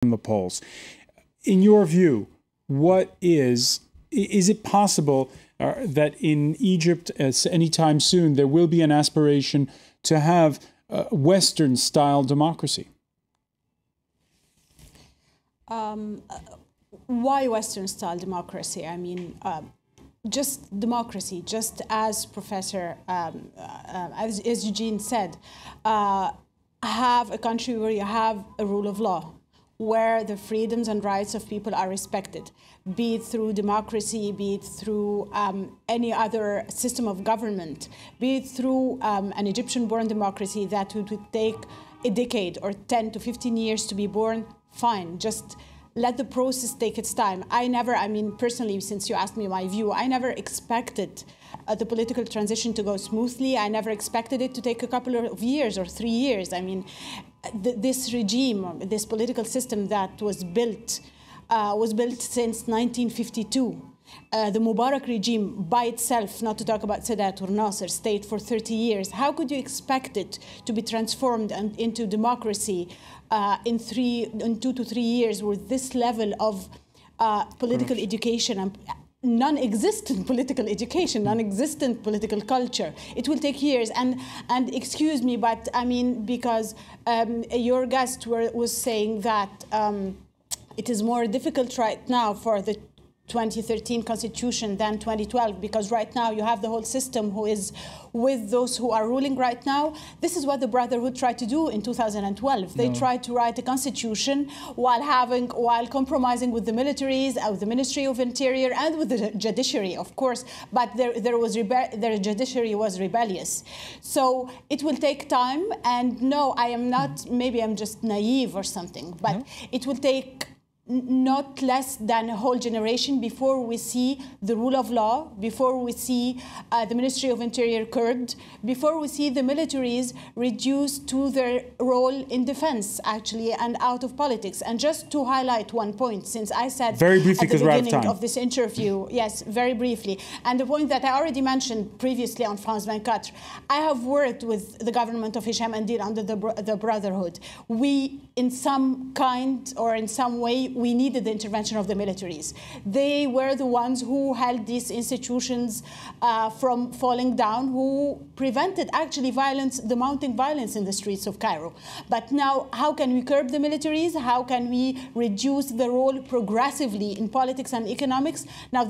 from the polls. In your view, what is is it possible uh, that in Egypt, uh, anytime soon, there will be an aspiration to have uh, Western style democracy? Um, uh, why Western style democracy? I mean, um, just democracy, just as Professor, um, uh, as, as, Eugene said, uh, have a country where you have a rule of law, where the freedoms and rights of people are respected, be it through democracy, be it through um, any other system of government, be it through um, an Egyptian born democracy that would, take a decade or 10 to 15 years to be born, fine, just let the process take its time. I never, I mean, personally, since you asked me my view, I never expected uh, the political transition to go smoothly. I never expected it to take a couple of years or three years. I mean, this regime, this political system that was built, uh, was built since 1952. Uh, the Mubarak regime by itself, not to talk about Sadat or Nasser, stayed for 30 years. How could you expect it to be transformed and into democracy uh, in three, in two to three years with this level of uh, political education and non-existent political education, non-existent political culture. It will take years. And and excuse me, but I mean because um, your guest were, was saying that. Um, it is more difficult right now for the 2013 constitution than 2012 because right now you have the whole system who is with those who are ruling right now this is what the brotherhood tried to do in 2012 they no. tried to write a constitution while having while compromising with the militaries uh, with the ministry of interior and with the judiciary of course but there there was their judiciary was rebellious so it will take time and no i am not maybe i'm just naive or something but no. it will take not less than a whole generation before we see the rule of law, before we see uh, the Ministry of Interior curbed, before we see the militaries reduced to their role in defense, actually, and out of politics. And just to highlight one point, since I said very briefly, at the beginning of, of, this interview, yes, very briefly, and the point that I already mentioned previously on France 24, I have worked with the government of Hisham did under the, the Brotherhood. We, in some kind or in some way, we needed the intervention of the militaries. They were the ones who held these institutions uh, from falling down, who prevented actually violence, the mounting violence in the streets of Cairo. But now, how can we curb the militaries? How can we reduce the role progressively in politics and economics? Now, this